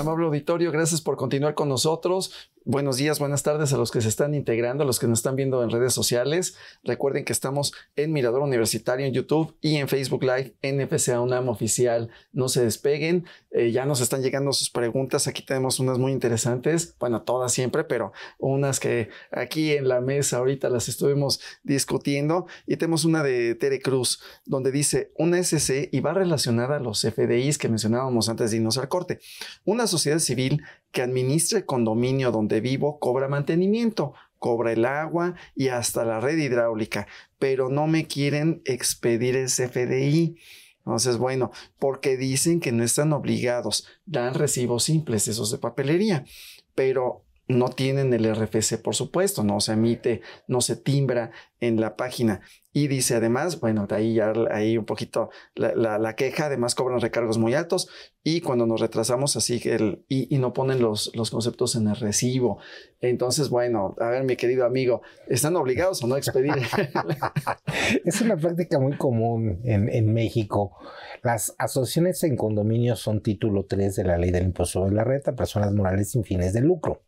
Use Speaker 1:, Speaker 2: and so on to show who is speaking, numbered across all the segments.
Speaker 1: Amable auditorio, gracias por continuar con nosotros. Buenos días, buenas tardes a los que se están integrando, a los que nos están viendo en redes sociales. Recuerden que estamos en Mirador Universitario en YouTube y en Facebook Live NFCA UNAM Oficial. No se despeguen, eh, ya nos están llegando sus preguntas. Aquí tenemos unas muy interesantes, bueno, todas siempre, pero unas que aquí en la mesa ahorita las estuvimos discutiendo. Y tenemos una de Tere Cruz, donde dice una SC y va relacionada a los FDIs que mencionábamos antes de irnos al corte. Una sociedad civil que administre el condominio donde vivo cobra mantenimiento, cobra el agua y hasta la red hidráulica, pero no me quieren expedir el CFDI. Entonces, bueno, porque dicen que no están obligados, dan recibos simples, esos de papelería, pero no tienen el RFC, por supuesto, no se emite, no se timbra en la página. Y dice además, bueno, de ahí ya ahí un poquito la, queja, además cobran recargos muy altos y cuando nos retrasamos así el, y, no ponen los, los, conceptos en el recibo. Entonces, bueno, a ver, mi querido amigo, ¿están obligados o no a expedir?
Speaker 2: es una práctica muy común en, en México. Las asociaciones en condominios son título 3 de la ley del impuesto de la renta, personas morales sin fines de lucro.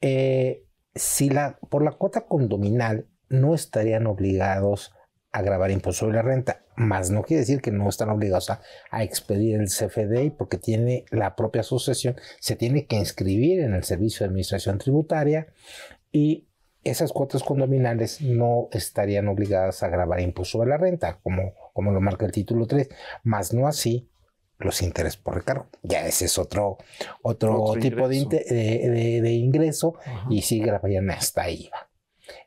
Speaker 2: Eh, si la, por la cuota condominal no estarían obligados a grabar impulso de la renta, más no quiere decir que no están obligados a, expedir el CFDI porque tiene la propia sucesión se tiene que inscribir en el Servicio de Administración Tributaria y esas cuotas condominales no estarían obligadas a grabar impulso de la renta, como, como lo marca el título 3, más no así los intereses por recargo. Ya ese es otro, otro, tipo De, de, ingreso y sigue grabarían hasta IVA.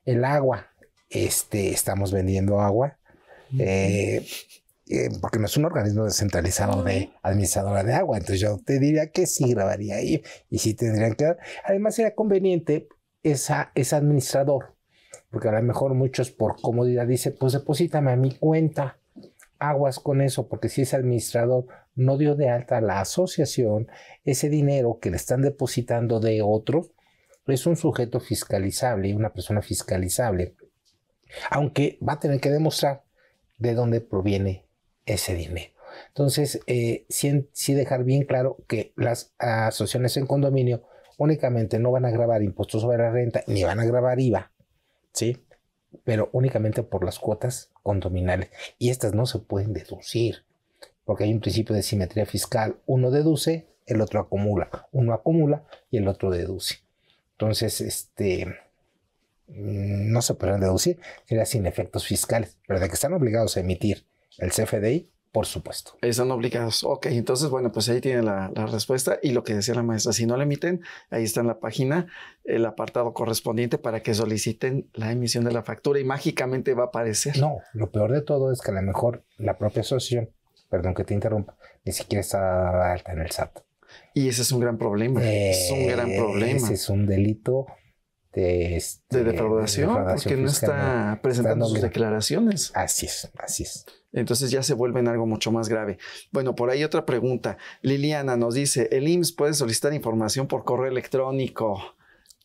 Speaker 2: El agua, este, estamos vendiendo agua, eh, eh, porque no es un organismo descentralizado de administradora de agua, entonces yo te diría que sí grabaría ahí y sí tendrían que dar. Además, era conveniente esa, ese administrador, porque a lo mejor muchos por comodidad dicen, pues deposítame a mi cuenta aguas con eso, porque si es administrador no dio de alta la asociación, ese dinero que le están depositando de otro, es un sujeto fiscalizable, una persona fiscalizable, aunque va a tener que demostrar de dónde proviene ese dinero. Entonces, eh, sí, dejar bien claro que las asociaciones en condominio únicamente no van a grabar impuestos sobre la renta ni van a grabar IVA, ¿sí? Pero únicamente por las cuotas condominales. Y estas no se pueden deducir porque hay un principio de simetría fiscal. Uno deduce, el otro acumula. Uno acumula y el otro deduce. Entonces, este, mm, no se podrán deducir, sería sin efectos fiscales, pero de que están obligados a emitir el CFDI, por supuesto.
Speaker 1: Están obligados. Ok, entonces, bueno, pues ahí tiene la, la, respuesta y lo que decía la maestra, si no la emiten, ahí está en la página el apartado correspondiente para que soliciten la emisión de la factura y mágicamente va a aparecer. No,
Speaker 2: lo peor de todo es que a lo mejor la propia asociación perdón que te interrumpa, ni siquiera está alta en el SAT. Y ese es un gran problema. es un gran eh, problema. Ese es un delito de, este, de, defraudación, porque no está presentando sus
Speaker 1: declaraciones. Así es, así es. Entonces ya se vuelve en algo mucho más grave. Bueno, por ahí otra pregunta. Liliana nos dice, el IMSS puede solicitar información por correo electrónico.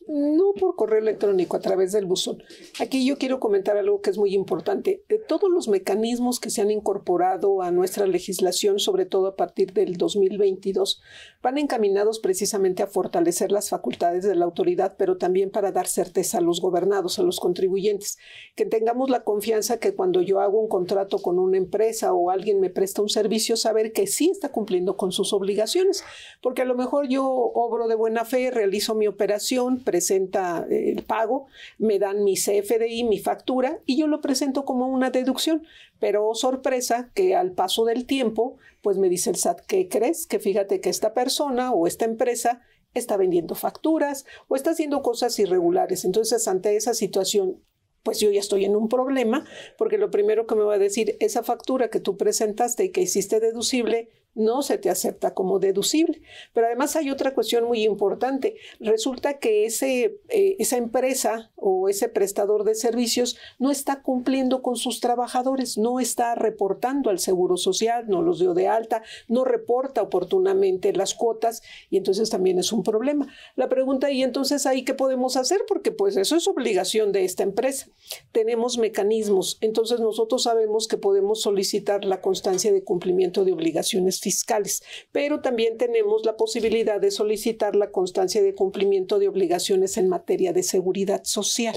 Speaker 3: No por correo electrónico, a través del buzón. Aquí yo quiero comentar algo que es muy importante. De todos los mecanismos que se han incorporado a nuestra legislación, sobre todo a partir del 2022, van encaminados precisamente a fortalecer las facultades de la autoridad, pero también para dar certeza a los gobernados, a los contribuyentes, que tengamos la confianza que cuando yo hago un contrato con una empresa o alguien me presta un servicio, saber que sí está cumpliendo con sus obligaciones, porque a lo mejor yo obro de buena fe, realizo mi operación, presenta eh, el pago, me dan mi CFDI, mi factura, y yo lo presento como una deducción. Pero oh, sorpresa que al paso del tiempo, pues me dice el SAT, ¿qué crees? Que fíjate que esta persona o esta empresa está vendiendo facturas o está haciendo cosas irregulares. Entonces, ante esa situación, pues yo ya estoy en un problema, porque lo primero que me va a decir, esa factura que tú presentaste y que hiciste deducible, no se te acepta como deducible. Pero además hay otra cuestión muy importante. Resulta que ese, eh, esa empresa o ese prestador de servicios no está cumpliendo con sus trabajadores, no está reportando al Seguro Social, no los dio de alta, no reporta oportunamente las cuotas y entonces también es un problema. La pregunta, ¿y entonces ahí qué podemos hacer? Porque pues eso es obligación de esta empresa. Tenemos mecanismos, entonces nosotros sabemos que podemos solicitar la constancia de cumplimiento de obligaciones fiscales, pero también tenemos la posibilidad de solicitar la constancia de cumplimiento de obligaciones en materia de seguridad social.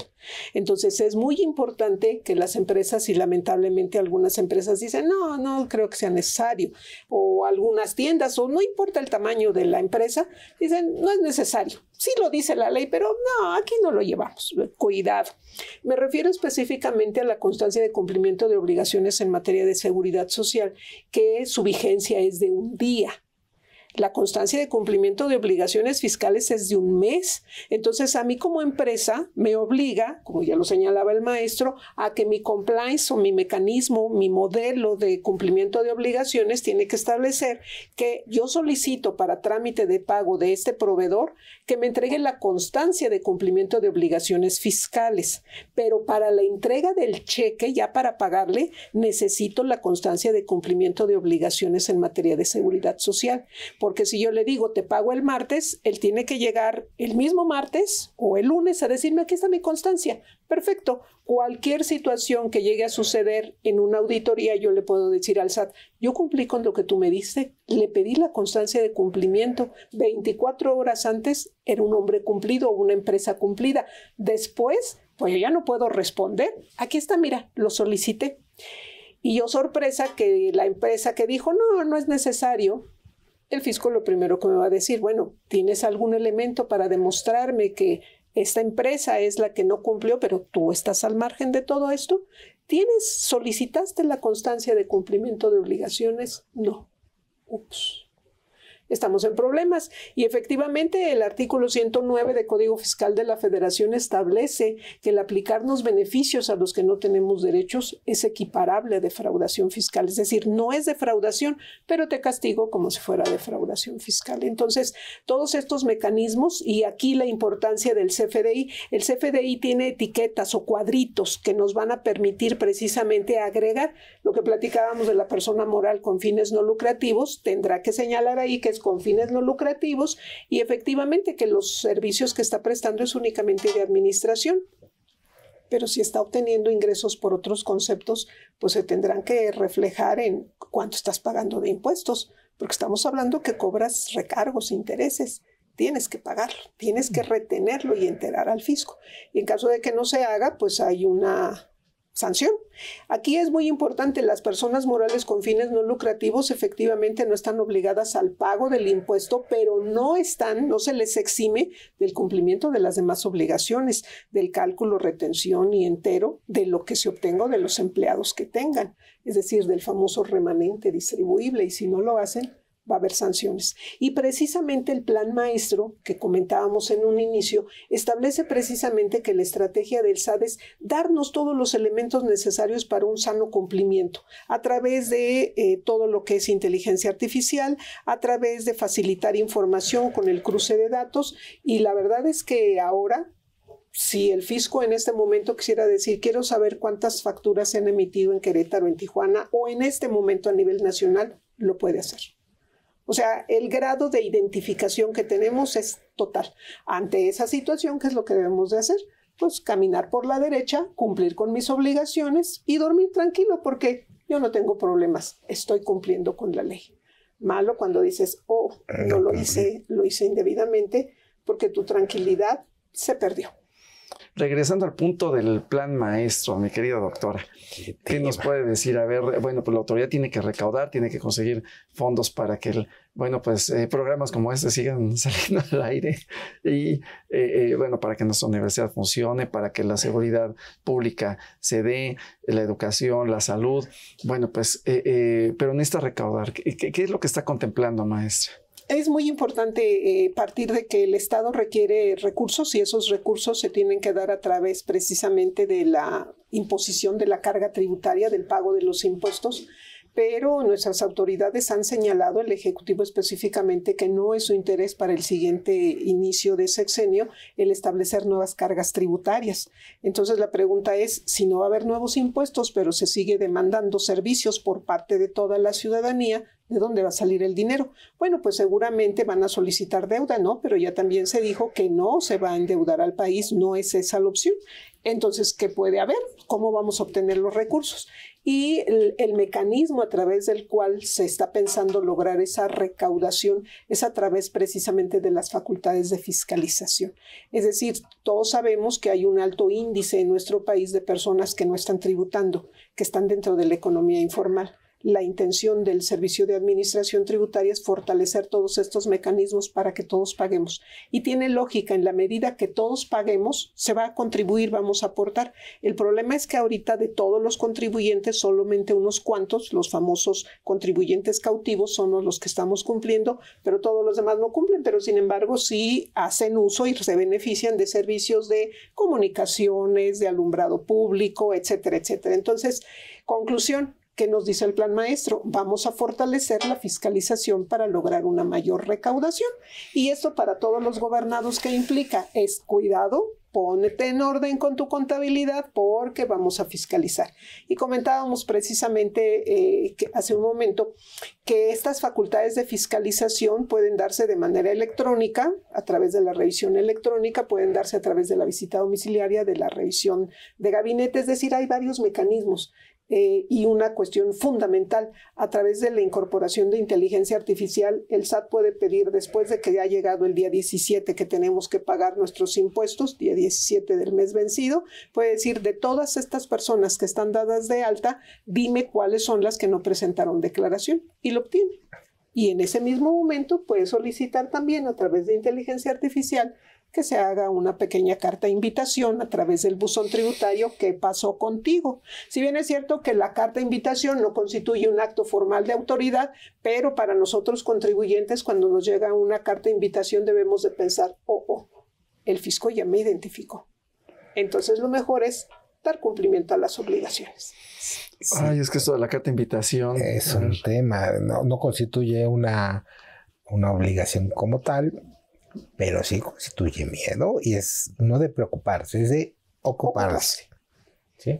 Speaker 3: Entonces es muy importante que las empresas, y lamentablemente algunas empresas dicen, no, no creo que sea necesario, o algunas tiendas, o no importa el tamaño de la empresa, dicen, no es necesario sí lo dice la ley, pero no, aquí no lo llevamos. Cuidado. Me refiero específicamente a la constancia de cumplimiento de obligaciones en materia de seguridad social, que su vigencia es de un día la constancia de cumplimiento de obligaciones fiscales es de un mes. Entonces, a mí como empresa me obliga, como ya lo señalaba el maestro, a que mi compliance o mi mecanismo, mi modelo de cumplimiento de obligaciones tiene que establecer que yo solicito para trámite de pago de este proveedor que me entregue la constancia de cumplimiento de obligaciones fiscales. Pero para la entrega del cheque, ya para pagarle, necesito la constancia de cumplimiento de obligaciones en materia de seguridad social porque si yo le digo te pago el martes, él tiene que llegar el mismo martes o el lunes a decirme aquí está mi constancia. Perfecto. Cualquier situación que llegue a suceder en una auditoría, yo le puedo decir al SAT, yo cumplí con lo que tú me diste, le pedí la constancia de cumplimiento. 24 horas antes era un hombre cumplido o una empresa cumplida. Después, pues yo ya no puedo responder. Aquí está, mira, lo solicité. Y yo sorpresa que la empresa que dijo, no, no es necesario, el fisco lo primero que me va a decir, bueno, ¿tienes algún elemento para demostrarme que esta empresa es la que no cumplió, pero tú estás al margen de todo esto? ¿Tienes, solicitaste la constancia de cumplimiento de obligaciones? No. Ups estamos en problemas. Y efectivamente, el artículo 109 del Código Fiscal de la Federación establece que el aplicarnos beneficios a los que no tenemos derechos es equiparable a defraudación fiscal. Es decir, no es defraudación, pero te castigo como si fuera defraudación fiscal. Entonces, todos estos mecanismos y aquí la importancia del CFDI. El CFDI tiene etiquetas o cuadritos que nos van a permitir precisamente agregar lo que platicábamos de la persona moral con fines no lucrativos. Tendrá que señalar ahí que es con fines no lucrativos y efectivamente que los servicios que está prestando es únicamente de administración pero si está obteniendo ingresos por otros conceptos, pues se tendrán que reflejar en cuánto estás pagando de impuestos, porque estamos hablando que cobras recargos, intereses, tienes que pagarlo, tienes que mm. retenerlo y enterar al fisco. Y en caso de que no se haga, pues hay una sanción. Aquí es muy importante, las personas morales con fines no lucrativos efectivamente no están obligadas al pago del impuesto, pero no están, no se les exime del cumplimiento de las demás obligaciones, del cálculo, retención y entero de lo que se obtenga de los empleados que tengan, es decir, del famoso remanente distribuible, y si no lo hacen, va a haber sanciones. Y precisamente el plan maestro que comentábamos en un inicio establece precisamente que la estrategia del SAD es darnos todos los elementos necesarios para un sano cumplimiento a través de eh, todo lo que es inteligencia artificial, a través de facilitar información con el cruce de datos y la verdad es que ahora si el fisco en este momento quisiera decir, quiero saber cuántas facturas se han emitido en Querétaro, en Tijuana o en este momento a nivel nacional, lo puede hacer. O sea, el grado de identificación que tenemos es total. Ante esa situación, ¿qué es lo que debemos de hacer? Pues caminar por la derecha, cumplir con mis obligaciones y dormir tranquilo porque yo no tengo problemas, estoy cumpliendo con la ley. Malo cuando dices, oh, eh, no lo hice, lo hice indebidamente porque tu tranquilidad se perdió.
Speaker 1: Regresando al punto del plan maestro, mi querida doctora, ¿qué nos puede decir? A ver, bueno, pues la autoridad tiene que recaudar, tiene que conseguir fondos para que el bueno, pues eh, programas como este siguen saliendo al aire y, eh, eh, bueno, para que nuestra universidad funcione, para que la seguridad pública se dé, la educación, la salud, bueno, pues, pero necesita recaudar. ¿Qué, ¿Qué, es lo que está contemplando, maestra?
Speaker 3: Es muy importante partir de que el Estado requiere recursos y esos recursos se tienen que dar a través precisamente de la imposición de la carga tributaria, del pago de los impuestos pero nuestras autoridades han señalado el Ejecutivo específicamente que no es su interés para el siguiente inicio de sexenio el establecer nuevas cargas tributarias. Entonces la pregunta es si no va a haber nuevos impuestos, pero se sigue demandando servicios por parte de toda la ciudadanía, ¿De dónde va a salir el dinero? Bueno, pues seguramente van a solicitar deuda, ¿no? Pero ya también se dijo que no se va a endeudar al país, no es esa la opción. Entonces, ¿qué puede haber? ¿Cómo vamos a obtener los recursos? Y el, el, mecanismo a través del cual se está pensando lograr esa recaudación es a través precisamente de las facultades de fiscalización. Es decir, todos sabemos que hay un alto índice en nuestro país de personas que no están tributando, que están dentro de la economía informal la intención del Servicio de Administración Tributaria es fortalecer todos estos mecanismos para que todos paguemos. Y tiene lógica, en la medida que todos paguemos, se va a contribuir, vamos a aportar. El problema es que ahorita de todos los contribuyentes, solamente unos cuantos, los famosos contribuyentes cautivos, son los que estamos cumpliendo, pero todos los demás no cumplen, pero sin embargo sí hacen uso y se benefician de servicios de comunicaciones, de alumbrado público, etcétera, etcétera. Entonces, conclusión, ¿Qué nos dice el plan maestro? Vamos a fortalecer la fiscalización para lograr una mayor recaudación. Y esto para todos los gobernados que implica es cuidado, pónete en orden con tu contabilidad porque vamos a fiscalizar. Y comentábamos precisamente eh, hace un momento que estas facultades de fiscalización pueden darse de manera electrónica, a través de la revisión electrónica, pueden darse a través de la visita domiciliaria, de la revisión de gabinete, es decir, hay varios mecanismos eh, y una cuestión fundamental. A través de la incorporación de inteligencia artificial, el SAT puede pedir después de que haya llegado el día 17 que tenemos que pagar nuestros impuestos, día 17 del mes vencido, puede decir de todas estas personas que están dadas de alta, dime cuáles son las que no presentaron declaración y lo obtiene. Y en ese mismo momento puede solicitar también a través de inteligencia artificial que se haga una pequeña carta de invitación a través del buzón tributario que pasó contigo. Si bien es cierto que la carta de invitación no constituye un acto formal de autoridad, pero para nosotros contribuyentes cuando nos llega una carta de invitación debemos de pensar, oh, oh, el fisco ya me identificó. Entonces lo mejor es dar cumplimiento a las obligaciones.
Speaker 1: Ay, es que esto de la carta de invitación es un tema, no,
Speaker 2: constituye una, una obligación como tal, pero sí constituye miedo y es no de preocuparse, es de ocuparse.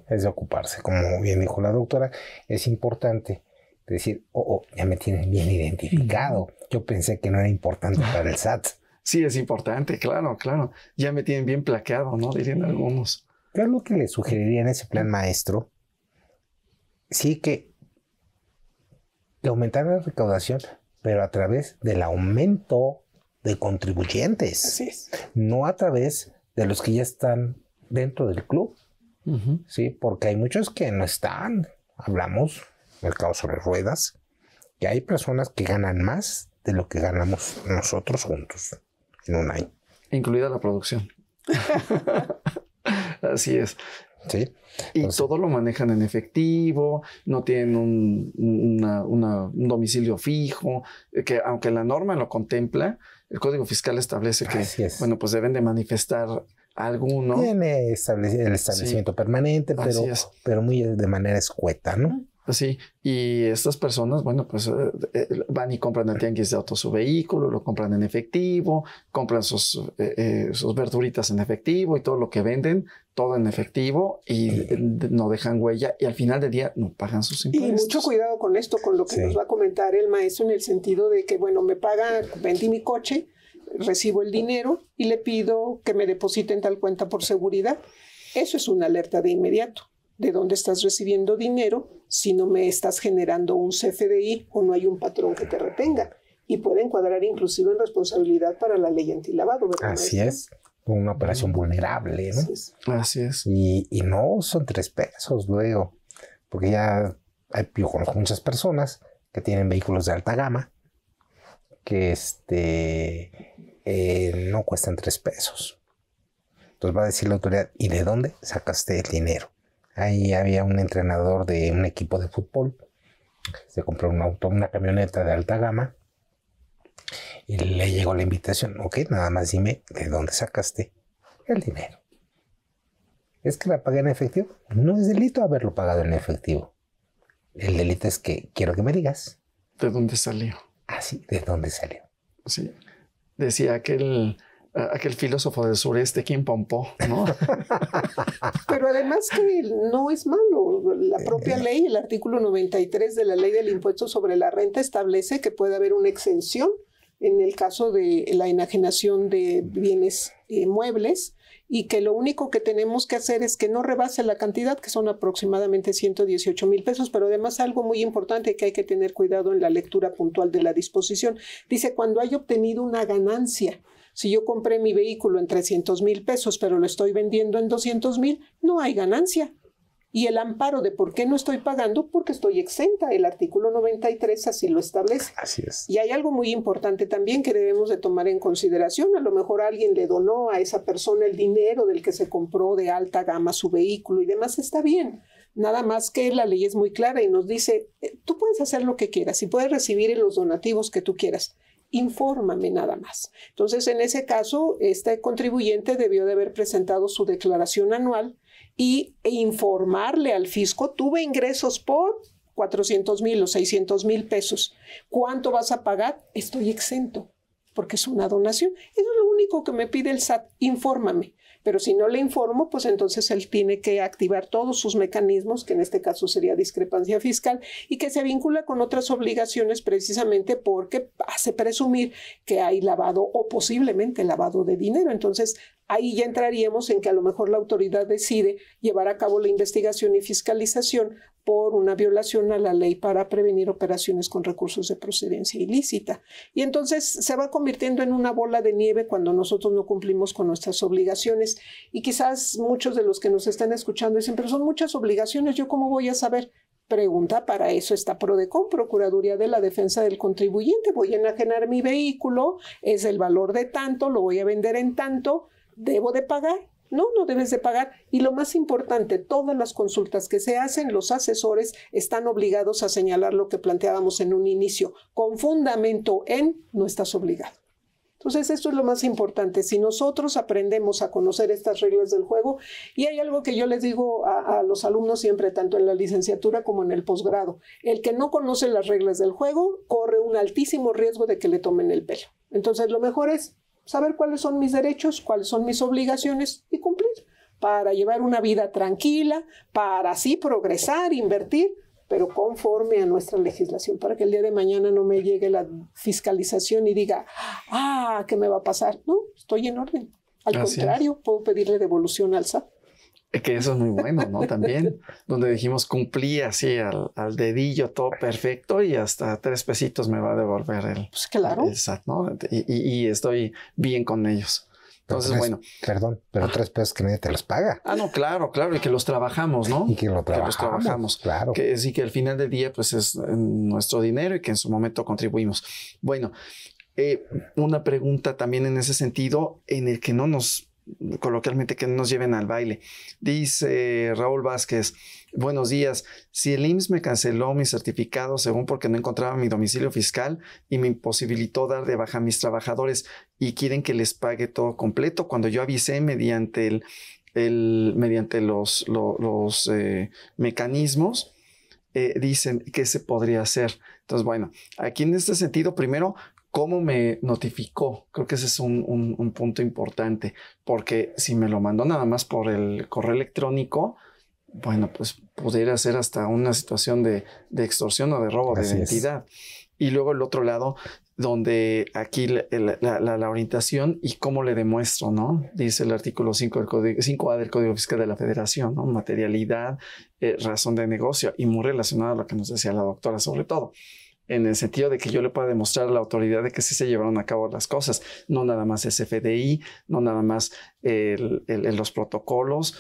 Speaker 2: Es de ocuparse, como bien dijo la doctora, es importante decir, oh, oh ya me tienen bien identificado. Yo pensé que no era importante ah. para el SAT. Sí, es importante, claro,
Speaker 1: claro. Ya me tienen bien plaqueado, ¿no? Dirían
Speaker 2: algunos. Yo lo que le sugeriría en ese plan maestro, sí que aumentar la recaudación, pero a través del aumento de contribuyentes. No a través de los que ya están dentro del club. Sí, porque hay muchos que no están. Hablamos, mercado sobre ruedas, que hay personas que ganan más de lo que ganamos nosotros juntos en un Incluida
Speaker 1: la producción. Así es. Sí. y todo lo manejan en efectivo, no tienen un, un domicilio fijo, eh, que aunque la norma lo contempla, el Código Fiscal establece que, bueno, pues deben de manifestar alguno. Tiene el establecimiento permanente, pero, pero muy de manera
Speaker 2: escueta, ¿no?
Speaker 1: Así, y estas personas, bueno, pues eh, eh, van y compran el tianguis de auto su vehículo, lo compran en efectivo, compran eh, sus, verduritas en efectivo y todo lo que venden, todo en efectivo y no dejan huella y al final del día no pagan sus impuestos. Y mucho
Speaker 3: cuidado con esto, con lo que nos va a comentar el maestro en el sentido de que, bueno, me paga, vendí mi coche, recibo el dinero y le pido que me depositen tal cuenta por seguridad. Eso es una alerta de inmediato de dónde estás recibiendo dinero si no me estás generando un CFDI o no hay un patrón que te retenga. Y puede encuadrar inclusive en responsabilidad para la ley antilavado, Así es
Speaker 2: una operación vulnerable, ¿no? Así es. Y, no son tres pesos luego, porque ya hay, yo conozco muchas personas que tienen vehículos de alta gama que este, eh, no cuestan tres pesos. Entonces va a decir la autoridad, ¿y de dónde sacaste el dinero? Ahí había un entrenador de un equipo de fútbol. Se compró un auto, una camioneta de alta gama. Y le llegó la invitación. Ok, nada más dime de dónde sacaste el dinero. Es que la pagué en efectivo. No es delito haberlo pagado en efectivo. El delito es que quiero que me digas. ¿De dónde
Speaker 1: salió? Ah, sí, ¿de dónde salió? Sí. Decía que el aquel filósofo del sureste, Kim Pompó, ¿no?
Speaker 3: Pero además que no es malo. La propia eh, ley, el artículo 93 de la ley del impuesto sobre la renta establece que puede haber una exención en el caso de la enajenación de bienes inmuebles eh, muebles y que lo único que tenemos que hacer es que no rebase la cantidad, que son aproximadamente 118 mil pesos, pero además algo muy importante que hay que tener cuidado en la lectura puntual de la disposición. Dice, cuando haya obtenido una ganancia si yo compré mi vehículo en 300 mil pesos, pero lo estoy vendiendo en 200 mil, no hay ganancia. Y el amparo de por qué no estoy pagando, porque estoy exenta. El artículo 93 así lo establece. Así es. Y hay algo muy importante también que debemos de tomar en consideración. A lo mejor alguien le donó a esa persona el dinero del que se compró de alta gama su vehículo y demás. Está bien. Nada más que la ley es muy clara y nos dice, eh, tú puedes hacer lo que quieras y puedes recibir los donativos que tú quieras, infórmame nada más. Entonces, en ese caso, este contribuyente debió de haber presentado su declaración anual y, e informarle al fisco, tuve ingresos por 400 mil o 600 mil pesos. ¿Cuánto vas a pagar? Estoy exento porque es una donación. Eso es lo único que me pide el SAT, infórmame. Pero si no le informo, pues entonces él tiene que activar todos sus mecanismos, que en este caso sería discrepancia fiscal, y que se vincula con otras obligaciones precisamente porque hace presumir que hay lavado o posiblemente lavado de dinero. Entonces, ahí ya entraríamos en que a lo mejor la autoridad decide llevar a cabo la investigación y fiscalización por una violación a la ley para prevenir operaciones con recursos de procedencia ilícita. Y entonces se va convirtiendo en una bola de nieve cuando nosotros no cumplimos con nuestras obligaciones. Y quizás muchos de los que nos están escuchando dicen, pero son muchas obligaciones, ¿yo cómo voy a saber? Pregunta, para eso está PRODECOM, Procuraduría de la Defensa del Contribuyente. Voy a enajenar mi vehículo, es el valor de tanto, lo voy a vender en tanto, debo de pagar no, no debes de pagar. Y lo más importante, todas las consultas que se hacen, los asesores están obligados a señalar lo que planteábamos en un inicio. Con fundamento en, no estás obligado. Entonces, esto es lo más importante. Si nosotros aprendemos a conocer estas reglas del juego, y hay algo que yo les digo a, los alumnos siempre, tanto en la licenciatura como en el posgrado, el que no conoce las reglas del juego corre un altísimo riesgo de que le tomen el pelo. Entonces, lo mejor es saber cuáles son mis derechos, cuáles son mis obligaciones y cumplir para llevar una vida tranquila, para así progresar, invertir, pero conforme a nuestra legislación, para que el día de mañana no me llegue la fiscalización y diga, ah, ¿qué me va a pasar? No, estoy en orden. Al contrario, puedo pedirle devolución al SAT.
Speaker 1: Que eso es muy bueno, ¿no? También, donde dijimos cumplí así al, dedillo todo perfecto y hasta tres pesitos me va a devolver el, pues claro. ¿no? Y, estoy bien con ellos. Entonces, bueno. Perdón, pero tres pesos que nadie te los paga. Ah, no, claro, claro, y que los trabajamos, ¿no? Y que, que los trabajamos. Claro. Que sí, que al final del día, pues es eh, nuestro dinero y que en su momento contribuimos. Bueno, eh, una pregunta también en ese sentido, en el que no nos coloquialmente que nos lleven al baile. Dice Raúl Vázquez, buenos días, si el IMSS me canceló mi certificado según porque no encontraba mi domicilio fiscal y me imposibilitó dar de baja a mis trabajadores y quieren que les pague todo completo, cuando yo avisé mediante, el, mediante los, eh, mecanismos, eh, dicen que se podría hacer. Entonces, bueno, aquí en este sentido, primero, cómo me notificó. Creo que ese es un, punto importante, porque si me lo mandó nada más por el correo electrónico, bueno, pues pudiera ser hasta una situación de, extorsión o de robo de identidad. Y luego el otro lado, donde aquí la, orientación y cómo le demuestro, ¿no? Dice el artículo 5 del código, 5A del Código Fiscal de la Federación, ¿no? Materialidad, eh, razón de negocio y muy relacionada a lo que nos decía la doctora sobre todo en el sentido de que yo le pueda demostrar a la autoridad de que sí se llevaron a cabo las cosas, no nada más ese FDI, no nada más los protocolos.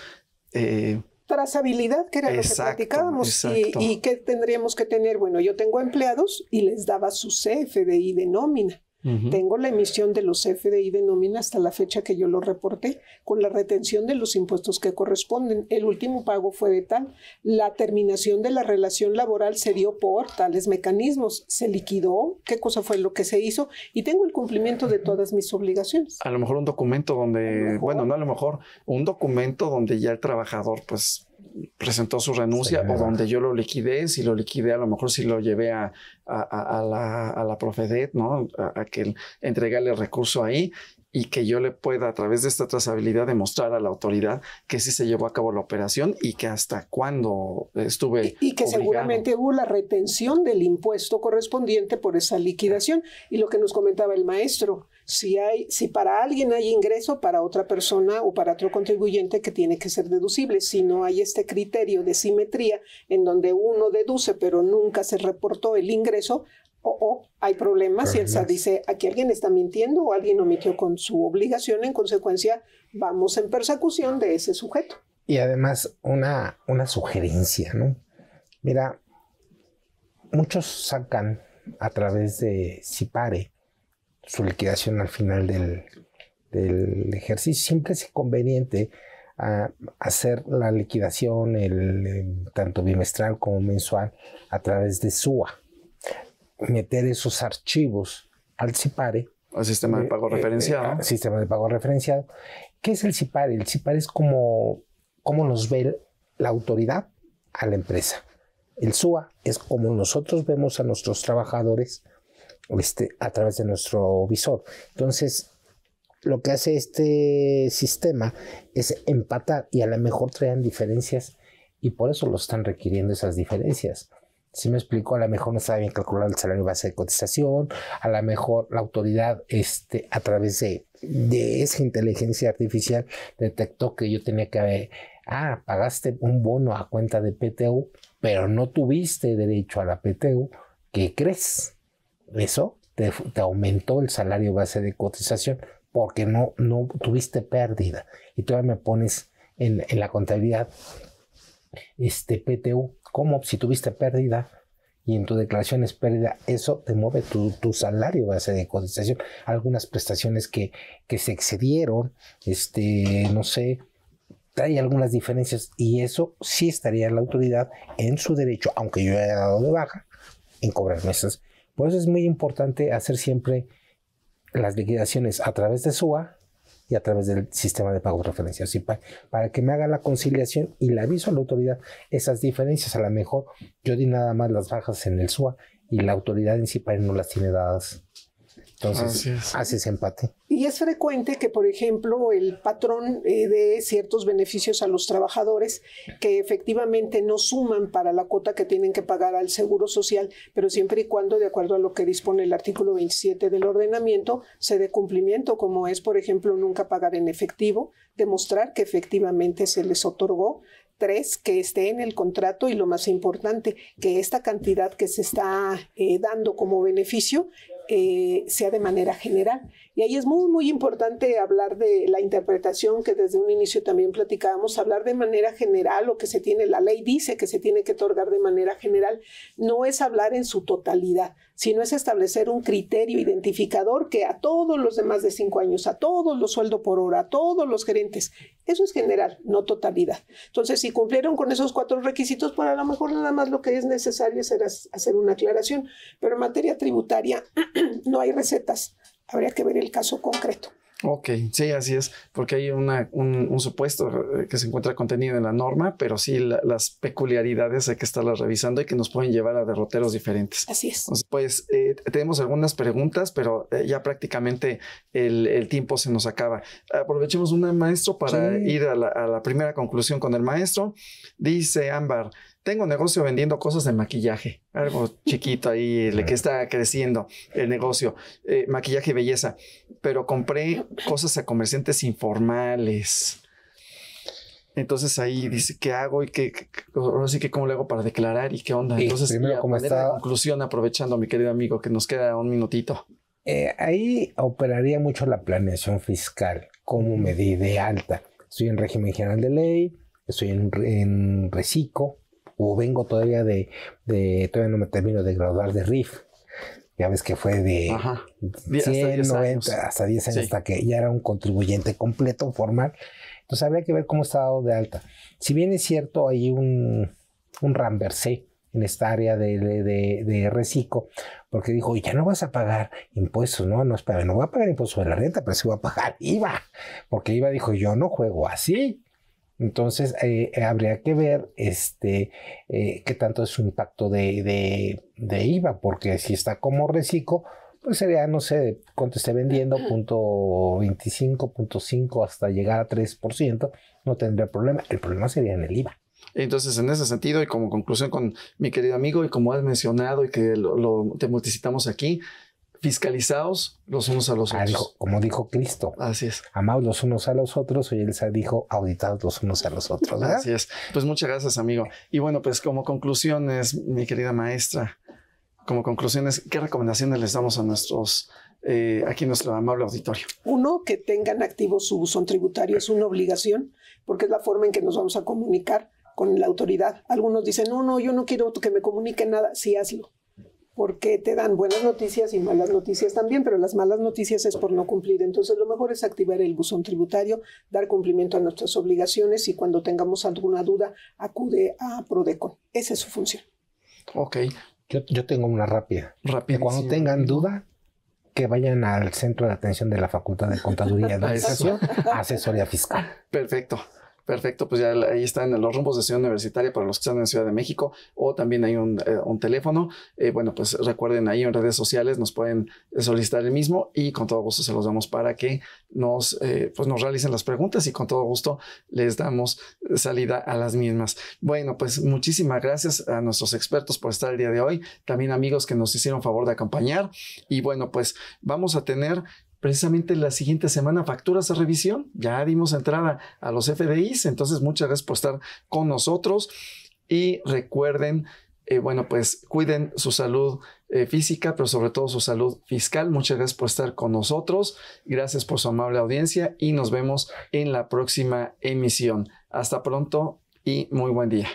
Speaker 1: Eh,
Speaker 3: trazabilidad, que era lo que
Speaker 1: platicábamos. Y, y, qué
Speaker 3: tendríamos que tener? Bueno, yo tengo empleados y les daba su CFDI de nómina. Tengo la emisión de los FDI de nómina hasta la fecha que yo lo reporté, con la retención de los impuestos que corresponden. El último pago fue de tal. La terminación de la relación laboral se dio por tales mecanismos. Se liquidó, qué cosa fue lo que se hizo y tengo el cumplimiento de todas mis obligaciones.
Speaker 1: A lo mejor un documento donde, bueno, no a lo mejor, un documento donde ya el trabajador pues presentó su renuncia o donde yo lo liquidé, si lo liquidé, a lo mejor si lo llevé a, la, a Profedet, ¿no? A, que entregarle el recurso ahí y que yo le pueda a través de esta trazabilidad demostrar a la autoridad que sí se llevó a cabo la operación y que hasta cuándo estuve. Y, y que seguramente
Speaker 3: hubo la retención del impuesto correspondiente por esa liquidación y lo que nos comentaba el maestro si, hay, si para alguien hay ingreso, para otra persona o para otro contribuyente que tiene que ser deducible. Si no hay este criterio de simetría en donde uno deduce pero nunca se reportó el ingreso, o, hay problemas y el SAT dice, aquí alguien está mintiendo o alguien omitió con su obligación, en consecuencia vamos en persecución de ese sujeto.
Speaker 2: Y además una, una sugerencia, ¿no? Mira, muchos sacan a través de SIPARE su liquidación al final del, ejercicio. Siempre es conveniente ah, hacer la liquidación el, tanto bimestral como mensual a través de SUA. Meter esos archivos al CIPARE. Al sistema de pago eh, eh, referenciado. Eh, sistema de pago referenciado. ¿Qué es el CIPARE? El CIPARE es como, como nos ve la autoridad a la empresa. El SUA es como nosotros vemos a nuestros trabajadores este, a través de nuestro visor. Entonces, lo que hace este sistema es empatar y a lo mejor traen diferencias y por eso lo están requiriendo esas diferencias. Si me explico, a lo mejor no estaba bien calcular el salario base de cotización, a lo mejor la autoridad este, a través de, de esa inteligencia artificial detectó que yo tenía que haber, ah, pagaste un bono a cuenta de PTU, pero no tuviste derecho a la PTU, ¿qué crees? eso te, aumentó el salario base de cotización porque no, no tuviste pérdida. Y todavía me pones en, la contabilidad este PTU, como si tuviste pérdida y en tu declaración es pérdida, eso te mueve tu, salario base de cotización, algunas prestaciones que, se excedieron, este, no sé, hay algunas diferencias y eso sí estaría la autoridad en su derecho, aunque yo haya dado de baja, en cobrar mesas por eso es muy importante hacer siempre las liquidaciones a través de SUA y a través del sistema de pago referencia para, que me haga la conciliación y le aviso a la autoridad esas diferencias. A lo mejor yo di nada más las bajas en el SUA y la autoridad en CIPAI no las tiene dadas entonces ese empate.
Speaker 3: Y es frecuente que, por ejemplo, el patrón eh, dé ciertos beneficios a los trabajadores que efectivamente no suman para la cuota que tienen que pagar al Seguro Social, pero siempre y cuando, de acuerdo a lo que dispone el artículo 27 del ordenamiento, se dé cumplimiento, como es, por ejemplo, nunca pagar en efectivo, demostrar que efectivamente se les otorgó, Tres, que esté en el contrato y lo más importante, que esta cantidad que se está eh, dando como beneficio eh, sea de manera general y ahí es muy, muy importante hablar de la interpretación que desde un inicio también platicábamos, hablar de manera general lo que se tiene, la ley dice que se tiene que otorgar de manera general, no es hablar en su totalidad, sino es establecer un criterio identificador que a todos los demás de cinco años, a todos los sueldo por hora, a todos los gerentes, eso es general, no totalidad. Entonces, si cumplieron con esos cuatro requisitos, pues a lo mejor nada más lo que es necesario es hacer una aclaración, pero en materia tributaria no hay recetas habría que ver el caso concreto.
Speaker 1: Ok, sí, así es, porque hay una, un, supuesto eh, que se encuentra contenido en la norma, pero sí las peculiaridades hay que estarlas revisando y que nos pueden llevar a derroteros diferentes. Así es. pues eh, tenemos algunas preguntas, pero eh, ya prácticamente el, tiempo se nos acaba. Aprovechemos una maestro para ir a la primera conclusión con el maestro. Dice Ámbar, tengo negocio vendiendo cosas de maquillaje, algo chiquito ahí, el eh, que está creciendo el negocio, eh, maquillaje y belleza, pero compré cosas a comerciantes informales. Entonces ahí dice, ¿qué hago? Y qué, ahora sí que cómo le hago para declarar y qué onda. Entonces, primero, como está... conclusión, aprovechando, mi querido amigo, que nos queda un minutito.
Speaker 2: Eh, ahí operaría mucho la planeación fiscal, cómo me di de alta. Estoy en régimen general de ley, estoy en, en reciclo, o vengo todavía de, todavía no me termino de graduar de RIF. Ya ves que fue de 90, hasta 10 años hasta que ya era un contribuyente completo, formal. Entonces habría que ver cómo está de alta. Si bien es cierto, hay un, un ramversé en esta área de, de, reciclo, porque dijo, ya no vas a pagar impuestos, no, no, espera, no voy a pagar impuestos de la renta, pero sí voy a pagar IVA, porque IVA dijo, yo no juego así, entonces, eh, eh, habría que ver este, eh, qué tanto es su impacto de, IVA, porque si está como reciclo, pues sería, no sé, cuánto esté vendiendo, punto 25, punto hasta llegar a 3%, no tendría problema. El problema sería en el IVA.
Speaker 1: Entonces, en ese sentido, y como conclusión con mi querido amigo, y como has mencionado, y que lo, te multicitamos aquí, fiscalizados los unos a los ah, otros. como dijo Cristo. Así es. Amados los unos a los
Speaker 2: otros, y él se dijo auditados los unos a los otros. Así
Speaker 1: es. Pues muchas gracias, amigo. Y bueno, pues como conclusiones, mi querida maestra, como conclusiones, ¿qué recomendaciones les damos a nuestros eh, aquí nuestro amable auditorio?
Speaker 3: Uno, que tengan activo su buzón tributario es una obligación, porque es la forma en que nos vamos a comunicar con la autoridad. Algunos dicen, no, no, yo no quiero que me comunique nada. Sí, hazlo porque te dan buenas noticias y malas noticias también, pero las malas noticias es por no cumplir. Entonces lo mejor es activar el buzón tributario, dar cumplimiento a nuestras obligaciones y cuando tengamos alguna duda acude a Prodecon. Esa es su función.
Speaker 2: Ok, yo, tengo una rápida. Rápida. Cuando tengan duda, que vayan al centro de atención de la Facultad de Contaduría y Administración, asesoría fiscal.
Speaker 1: Perfecto. Perfecto, pues ya ahí están los rumbos de Ciudad Universitaria para los que están en Ciudad de México o también hay un, eh, teléfono. Eh, bueno, pues recuerden ahí en redes sociales nos pueden solicitar el mismo y con todo gusto se los damos para que nos, eh, pues nos realicen las preguntas y con todo gusto les damos salida a las mismas. Bueno, pues muchísimas gracias a nuestros expertos por estar el día de hoy, también amigos que nos hicieron favor de acompañar y bueno, pues vamos a tener precisamente la siguiente semana facturas a revisión. Ya dimos entrada a los FDIs, entonces muchas gracias por estar con nosotros y recuerden, eh, bueno, pues cuiden su salud eh, física, pero sobre todo su salud fiscal. Muchas gracias por estar con nosotros, gracias por su amable audiencia y nos vemos en la próxima emisión. Hasta pronto y muy buen día.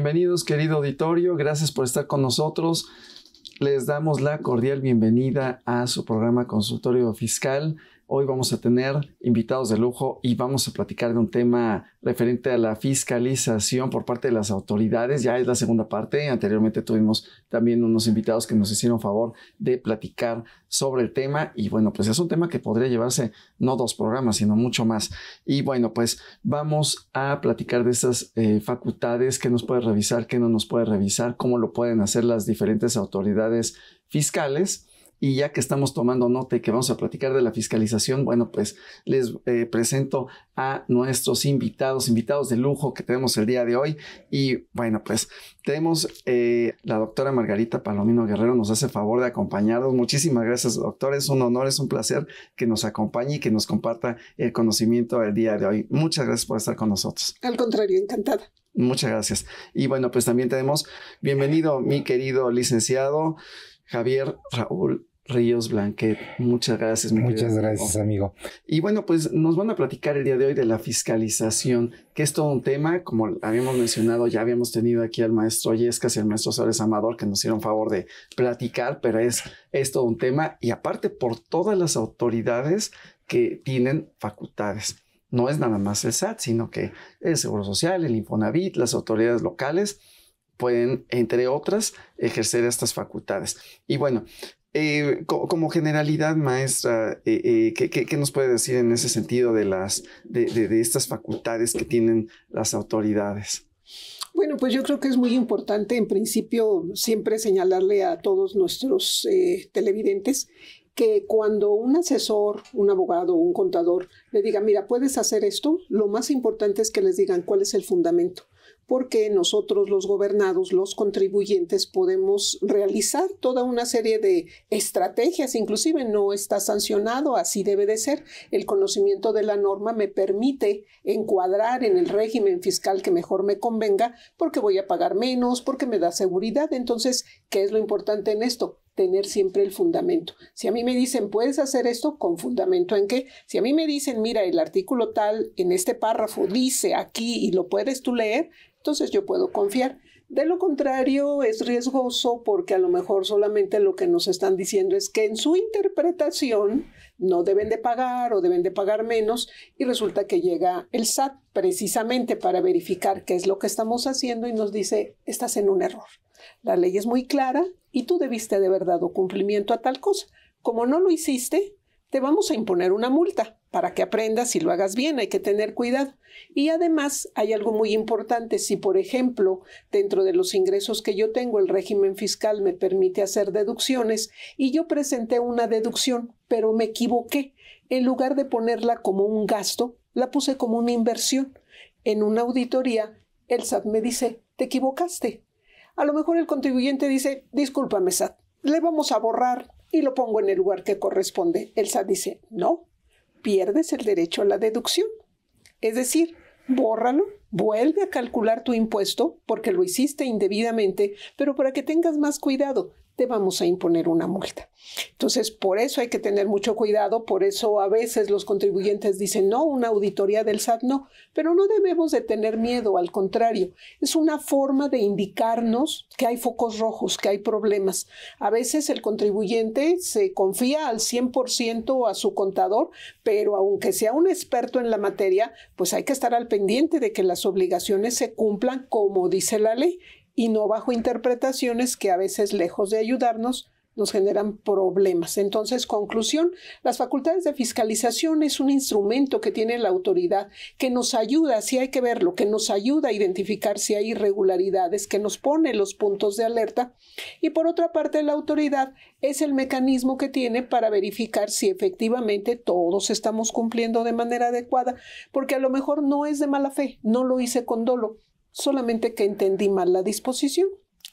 Speaker 1: Bienvenidos, querido auditorio. Gracias por estar con nosotros. Les damos la cordial bienvenida a su programa Consultorio Fiscal Hoy vamos a tener invitados de lujo y vamos a platicar de un tema referente a la fiscalización por parte de las autoridades. Ya es la segunda parte. Anteriormente tuvimos también unos invitados que nos hicieron favor de platicar sobre el tema. Y bueno, pues es un tema que podría llevarse no dos programas, sino mucho más. Y bueno, pues vamos a platicar de esas eh, facultades, Qué nos puede revisar, qué no nos puede revisar, cómo lo pueden hacer las diferentes autoridades fiscales y ya que estamos tomando nota y que vamos a platicar de la fiscalización, bueno, pues les eh, presento a nuestros invitados, invitados de lujo que tenemos el día de hoy. Y bueno, pues tenemos eh, la doctora Margarita Palomino Guerrero, nos hace favor de acompañarnos. Muchísimas gracias, doctor. Es un honor, es un placer que nos acompañe y que nos comparta el conocimiento del día de hoy. Muchas gracias por estar con nosotros.
Speaker 3: Al contrario, encantada.
Speaker 1: Muchas gracias. Y bueno, pues también tenemos bienvenido mi querido licenciado Javier Raúl Ríos Blanquet. Muchas gracias. Muchas gracias, amigo. Y bueno, pues nos van a platicar el día de hoy de la fiscalización, que es todo un tema, como habíamos mencionado, ya habíamos tenido aquí al maestro Yescas y al maestro Sárez Amador, que nos hicieron favor de platicar, pero es, es todo un tema, y aparte por todas las autoridades que tienen facultades no es nada más el SAT, sino que el Seguro Social, el Infonavit, las autoridades locales pueden, entre otras, ejercer estas facultades. Y bueno, eh, como generalidad, maestra, eh, eh, ¿qué, nos puede decir en ese sentido de, las, de, estas facultades que tienen las autoridades?
Speaker 3: Bueno, pues yo creo que es muy importante, en principio, siempre señalarle a todos nuestros televidentes que cuando un asesor, un abogado, un contador le diga, mira, puedes hacer esto, lo más importante es que les digan cuál es el fundamento porque nosotros los gobernados, los contribuyentes, podemos realizar toda una serie de estrategias, inclusive no está sancionado, así debe de ser. El conocimiento de la norma me permite encuadrar en el régimen fiscal que mejor me convenga, porque voy a pagar menos, porque me da seguridad. Entonces, ¿qué es lo importante en esto? tener siempre el fundamento. Si a mí me dicen, puedes hacer esto, ¿con fundamento en qué? Si a mí me dicen, mira, el artículo tal en este párrafo dice aquí y lo puedes tú leer, entonces yo puedo confiar. De lo contrario, es riesgoso porque a lo mejor solamente lo que nos están diciendo es que en su interpretación no deben de pagar o deben de pagar menos y resulta que llega el SAT precisamente para verificar qué es lo que estamos haciendo y nos dice, estás en un error. La ley es muy clara y tú debiste de haber dado cumplimiento a tal cosa. Como no lo hiciste, te vamos a imponer una multa para que aprendas y lo hagas bien, hay que tener cuidado. Y además hay algo muy importante, si por ejemplo dentro de los ingresos que yo tengo el régimen fiscal me permite hacer deducciones y yo presenté una deducción, pero me equivoqué, en lugar de ponerla como un gasto, la puse como una inversión. En una auditoría, el SAT me dice, te equivocaste, a lo mejor el contribuyente dice, discúlpame SAT, le vamos a borrar y lo pongo en el lugar que corresponde. El SAT dice, no, pierdes el derecho a la deducción. Es decir, bórralo, vuelve a calcular tu impuesto porque lo hiciste indebidamente, pero para que tengas más cuidado, este, vamos a imponer una multa. Entonces, por eso hay que tener mucho cuidado, por eso a veces los contribuyentes dicen, no, una auditoría del SAT no, pero no debemos de tener miedo, al contrario, es una forma de indicarnos que hay focos rojos, que hay problemas. A veces el contribuyente se confía al 100% a su contador, pero aunque sea un experto en la materia, pues hay que estar al pendiente de que las obligaciones se cumplan como dice la ley y no bajo interpretaciones que a veces, lejos de ayudarnos, nos generan problemas. Entonces, conclusión, las facultades de fiscalización es un instrumento que tiene la autoridad, que nos ayuda, si hay que verlo, que nos ayuda a identificar si hay irregularidades, que nos pone los puntos de alerta. Y por otra parte, la autoridad es el mecanismo que tiene para verificar si efectivamente todos estamos cumpliendo de manera adecuada, porque a lo mejor no es de mala fe, no lo hice con dolo solamente que entendí mal la disposición.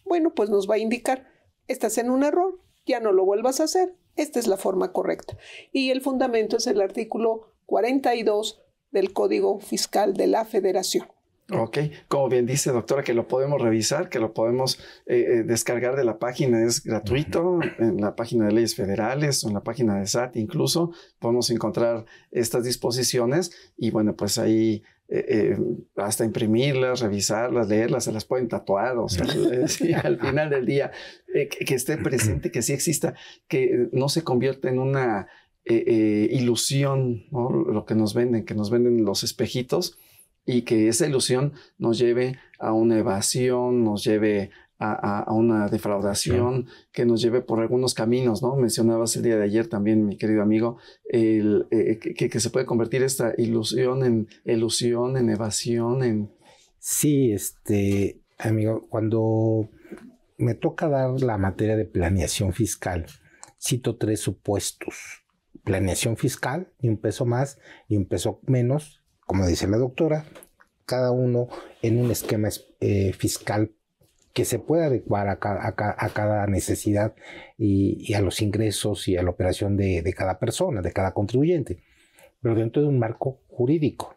Speaker 3: Bueno, pues nos va a indicar, estás en un error, ya no lo vuelvas a hacer, esta es la forma correcta. Y el fundamento es el artículo 42 del Código Fiscal de la Federación.
Speaker 1: Ok, como bien dice doctora, que lo podemos revisar, que lo podemos eh, eh, descargar de la página, es gratuito, en la página de leyes federales en la página de SAT incluso, podemos encontrar estas disposiciones y bueno, pues ahí eh, eh, hasta imprimirlas, revisarlas, leerlas, se las pueden tatuar, o sea, eh, al final del día, que, esté presente, que sí exista, que no se convierta en una ilusión, lo que nos venden, que nos venden los espejitos y que esa ilusión nos lleve a una evasión, nos lleve a, una defraudación que nos lleve por algunos caminos, ¿no? Mencionabas el día de ayer también, mi querido amigo, el, eh, eh, que, se puede convertir esta ilusión en ilusión, en evasión, en...
Speaker 2: Sí, este, amigo, cuando me toca dar la materia de planeación fiscal, cito tres supuestos. Planeación fiscal, y un peso más, y un peso menos, como dice la doctora, cada uno en un esquema eh, fiscal que se pueda adecuar a, cada, a necesidad y, a los ingresos y a la operación de, cada persona, de cada contribuyente, pero dentro de un marco jurídico,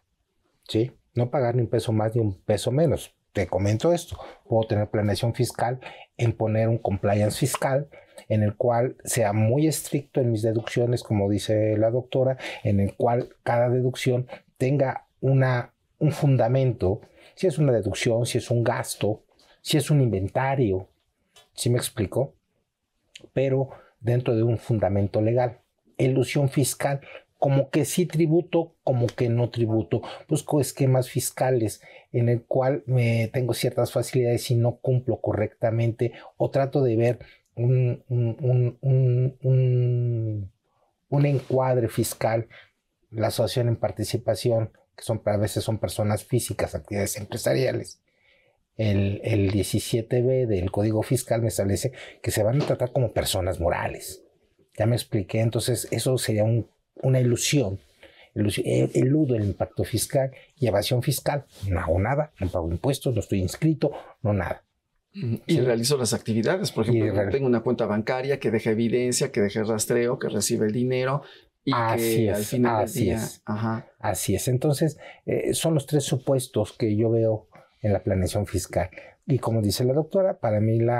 Speaker 2: ¿sí? No pagar ni un peso más ni un peso menos. Te comento esto, puedo tener planeación fiscal en poner un compliance fiscal en el cual sea muy estricto en mis deducciones, como dice la doctora, en el cual cada deducción tenga una, un fundamento, si es una deducción, si es un gasto, si es un inventario, si me explico, pero dentro de un fundamento legal. Elusión fiscal, como que sí tributo, como que no tributo. Busco esquemas fiscales en el cual me tengo ciertas facilidades y no cumplo correctamente o trato de ver un, encuadre fiscal, la asociación en participación, que son, a veces son personas físicas, actividades empresariales el, 17b del Código Fiscal me establece que se van a tratar como personas morales. Ya me expliqué, entonces eso sería un, una ilusión. Eh, eludo el impacto fiscal y evasión fiscal. No hago nada, no pago impuestos, no estoy inscrito, no nada. Y
Speaker 1: realizo las actividades, por ejemplo, tengo una cuenta bancaria que deje evidencia, que deje rastreo, que recibe el dinero y que al final así del Es.
Speaker 2: Así es. Entonces, eh, son los tres supuestos que yo veo en la planeación fiscal. Y como dice la doctora, para mí la,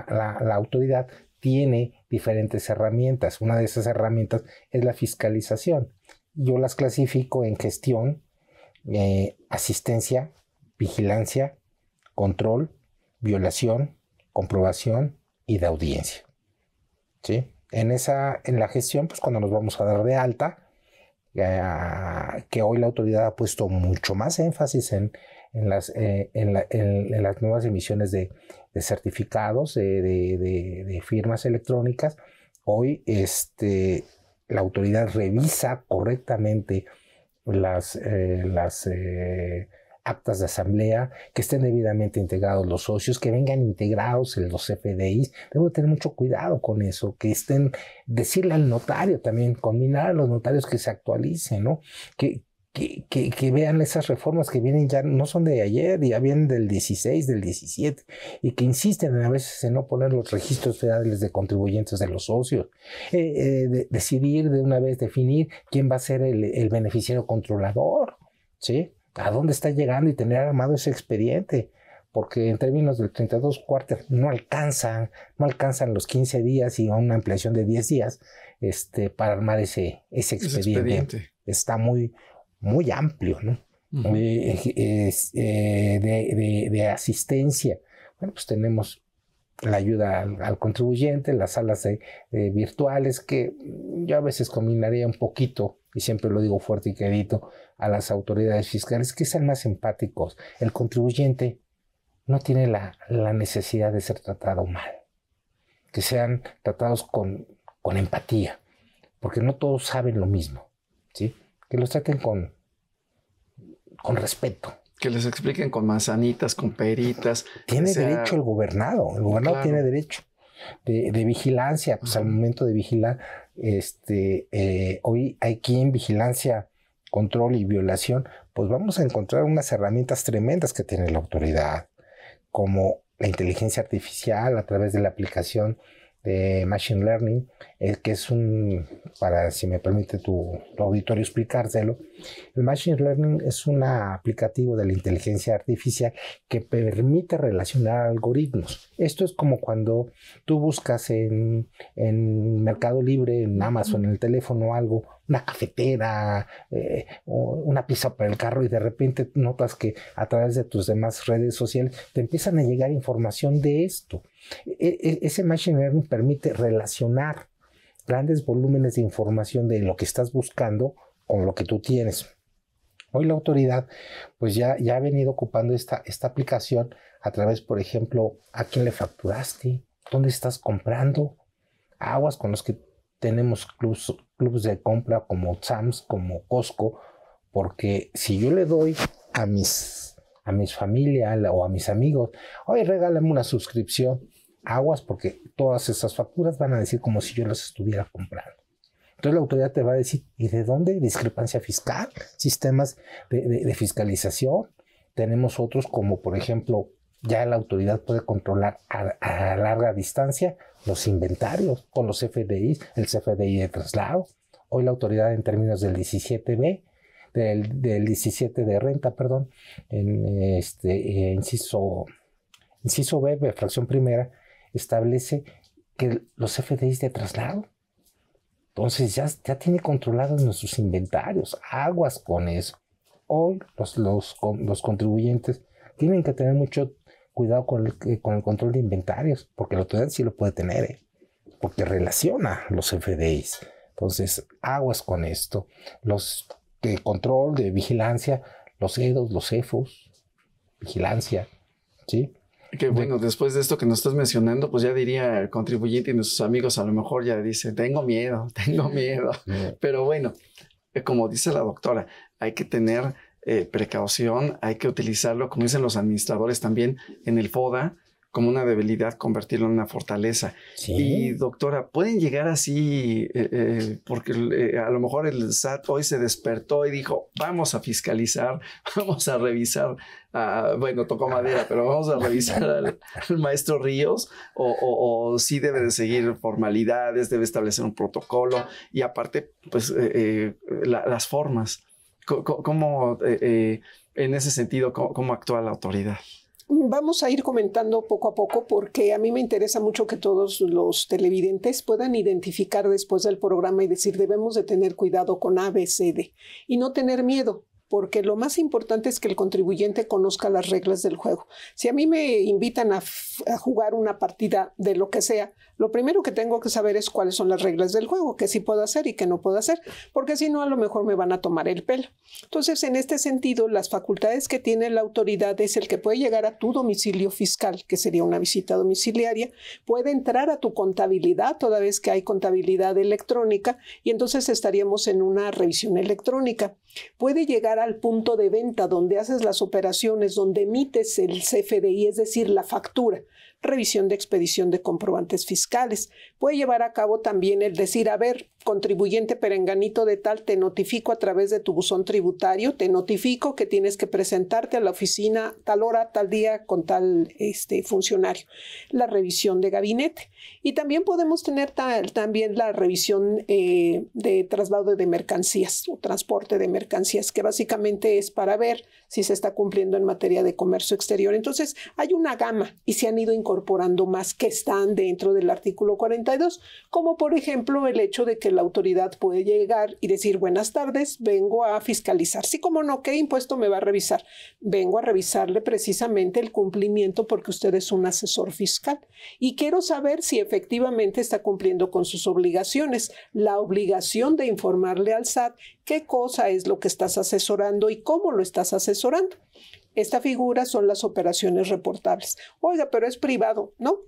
Speaker 2: autoridad tiene diferentes herramientas. Una de esas herramientas es la fiscalización. Yo las clasifico en gestión, eh, asistencia, vigilancia, control, violación, comprobación y de audiencia. ¿Sí? En, esa, en la gestión, pues cuando nos vamos a dar de alta, eh, que hoy la autoridad ha puesto mucho más énfasis en en las, eh, en, las nuevas emisiones de, certificados, de, firmas electrónicas. Hoy este, la autoridad revisa correctamente las, eh, las eh, actas de asamblea, que estén debidamente integrados los socios, que vengan integrados en los FDIs. Debo tener mucho cuidado con eso, que estén, decirle al notario también, combinar a los notarios que se actualicen, ¿no? Que, que, vean esas reformas que vienen ya, no son de ayer, ya vienen del 16, del 17, y que insisten a veces en no poner los registros federales de contribuyentes de los socios, eh, eh, decidir de una vez, definir quién va a ser el, beneficiario controlador, ¿sí? ¿A dónde está llegando y tener armado ese expediente? porque en términos del 32 cuartos no alcanzan, no alcanzan los 15 días y una ampliación de 10 días este, para armar ese, ese expediente. Está muy, muy amplio, ¿no? Eh, de, asistencia. Bueno, pues tenemos la ayuda al, contribuyente, las salas de, virtuales, que yo a veces combinaría un poquito, y siempre lo digo fuerte y querido, a las autoridades fiscales, que sean más empáticos. El contribuyente no tiene la, necesidad de ser tratado mal, que sean tratados con, con empatía, porque no todos saben lo mismo. ¿sí? que los traten con, con respeto.
Speaker 1: Que les expliquen con manzanitas, con peritas. Tiene derecho el gobernado, el gobernado tiene
Speaker 2: derecho. De, vigilancia, pues al momento de vigilar, este, eh, hoy hay quien vigilancia, control y violación, pues vamos a encontrar unas herramientas tremendas que tiene la autoridad, como la inteligencia artificial a través de la aplicación de Machine Learning, que es un, para si me permite tu, auditorio explicárselo, el Machine Learning es un aplicativo de la inteligencia artificial que permite relacionar algoritmos. Esto es como cuando tú buscas en, en Mercado Libre, en Amazon, en el teléfono o algo, una cafetera, eh, una pizza para el carro y de repente notas que a través de tus demás redes sociales te empiezan a llegar información de esto. E, e, ese Machine Learning permite relacionar grandes volúmenes de información de lo que estás buscando con lo que tú tienes. Hoy la autoridad pues ya, ya ha venido ocupando esta, esta aplicación a través, por ejemplo, a quién le facturaste, dónde estás comprando, aguas con los que tenemos clubes clubs de compra como Sam's, como Costco, porque si yo le doy a mis, a mis familia o a mis amigos, hoy regálame una suscripción aguas porque todas esas facturas van a decir como si yo las estuviera comprando. Entonces la autoridad te va a decir, ¿y de dónde? Discrepancia fiscal, sistemas de, fiscalización. Tenemos otros como, por ejemplo, ya la autoridad puede controlar a, larga distancia los inventarios con los CFDI el CFDI de traslado. Hoy la autoridad en términos del 17B, del, 17 de renta, perdón, en este eh, inciso, inciso B, fracción primera, establece que los FDIs de traslado. Entonces ya, ya tiene controlados nuestros inventarios, aguas con eso. Hoy los, los, los contribuyentes tienen que tener mucho cuidado con el, eh, control de inventarios, porque la autoridad sí lo puede tener, eh, porque relaciona los FDIs. Entonces, aguas con esto. Los de eh, control, de vigilancia, los EDOS, los EFOS, vigilancia, ¿sí?
Speaker 1: Que bueno, después de esto que nos estás mencionando, pues ya diría el contribuyente y nuestros amigos a lo mejor ya dice tengo miedo, tengo miedo. Pero bueno, eh, como dice la doctora, hay que tener eh, precaución, hay que utilizarlo, como dicen los administradores también, en el FODA, como una debilidad, convertirlo en una fortaleza. Y doctora, ¿pueden llegar así? Eh, eh, porque eh, a lo mejor el SAT hoy se despertó y dijo, vamos a fiscalizar, vamos a revisar, bueno, tocó madera, pero vamos a revisar al, maestro Ríos, o, si debe de seguir formalidades, debe establecer un protocolo y aparte, pues, las formas. como ¿Cómo, en ese sentido, cómo actúa la autoridad?
Speaker 3: Vamos a ir comentando poco a poco porque a mí me interesa mucho que todos los televidentes puedan identificar después del programa y decir debemos de tener cuidado con ABCD y no tener miedo porque lo más importante es que el contribuyente conozca las reglas del juego. Si a mí me invitan a, jugar una partida de lo que sea, lo primero que tengo que saber es cuáles son las reglas del juego, qué sí puedo hacer y qué no puedo hacer, porque si no a lo mejor me van a tomar el pelo. Entonces, en este sentido, las facultades que tiene la autoridad es el que puede llegar a tu domicilio fiscal, que sería una visita domiciliaria, puede entrar a tu contabilidad, toda vez que hay contabilidad electrónica, y entonces estaríamos en una revisión electrónica. Puede llegar al punto de venta donde haces las operaciones, donde emites el CFDI, es decir, la factura, revisión de expedición de comprobantes fiscales, puede llevar a cabo también el decir, a ver, contribuyente perenganito de tal, te notifico a través de tu buzón tributario, te notifico que tienes que presentarte a la oficina tal hora, tal día con tal este, funcionario. La revisión de gabinete. Y también podemos tener también la revisión eh, de traslado de mercancías o transporte de mercancías, que básicamente es para ver si se está cumpliendo en materia de comercio exterior. Entonces, hay una gama y se han ido incorporando más que están dentro del artículo 40 como por ejemplo el hecho de que la autoridad puede llegar y decir buenas tardes, vengo a fiscalizar. Sí, como no, ¿qué impuesto me va a revisar? Vengo a revisarle precisamente el cumplimiento porque usted es un asesor fiscal y quiero saber si efectivamente está cumpliendo con sus obligaciones, la obligación de informarle al SAT qué cosa es lo que estás asesorando y cómo lo estás asesorando. Esta figura son las operaciones reportables. Oiga, pero es privado, ¿no?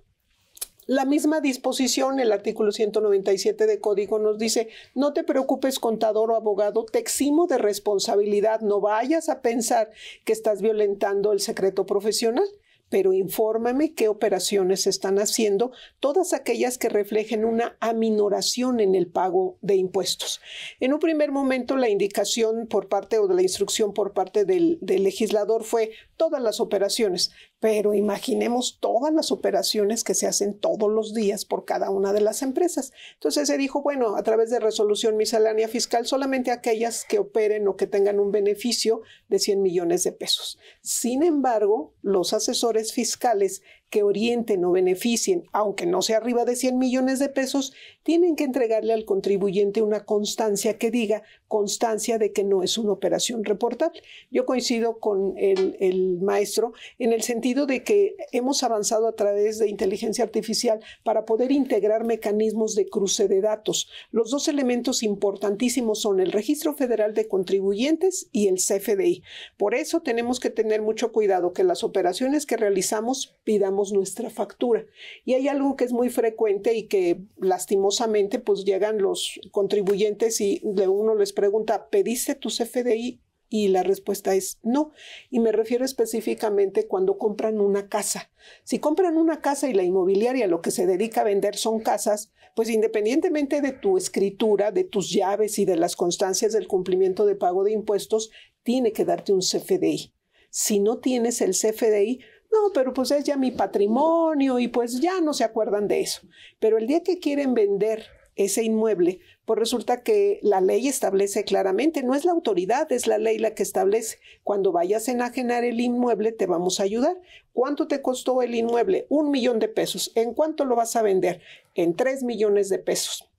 Speaker 3: La misma disposición, el artículo 197 de Código nos dice, no te preocupes contador o abogado, te eximo de responsabilidad, no vayas a pensar que estás violentando el secreto profesional, pero infórmame qué operaciones están haciendo, todas aquellas que reflejen una aminoración en el pago de impuestos. En un primer momento, la indicación por parte o de la instrucción por parte del legislador fue todas las operaciones, pero imaginemos todas las operaciones que se hacen todos los días por cada una de las empresas. Entonces se dijo, bueno, a través de resolución miscelánea fiscal, solamente aquellas que operen o que tengan un beneficio de 100 millones de pesos. Sin embargo, los asesores fiscales que orienten o beneficien, aunque no sea arriba de 100 millones de pesos, tienen que entregarle al contribuyente una constancia que diga constancia de que no es una operación reportable. Yo coincido con el, el maestro en el sentido de que hemos avanzado a través de inteligencia artificial para poder integrar mecanismos de cruce de datos. Los dos elementos importantísimos son el Registro Federal de Contribuyentes y el CFDI. Por eso tenemos que tener mucho cuidado que las operaciones que realizamos pidamos nuestra factura. Y hay algo que es muy frecuente y que lastimosamente pues llegan los contribuyentes y de uno les pregunta, ¿pediste tu CFDI? Y la respuesta es no. Y me refiero específicamente cuando compran una casa. Si compran una casa y la inmobiliaria lo que se dedica a vender son casas, pues independientemente de tu escritura, de tus llaves y de las constancias del cumplimiento de pago de impuestos, tiene que darte un CFDI. Si no tienes el CFDI, no, pero pues es ya mi patrimonio y pues ya no se acuerdan de eso. Pero el día que quieren vender ese inmueble, pues resulta que la ley establece claramente, no es la autoridad, es la ley la que establece, cuando vayas a enajenar el inmueble te vamos a ayudar. ¿Cuánto te costó el inmueble? Un millón de pesos. ¿En cuánto lo vas a vender? En tres millones de pesos.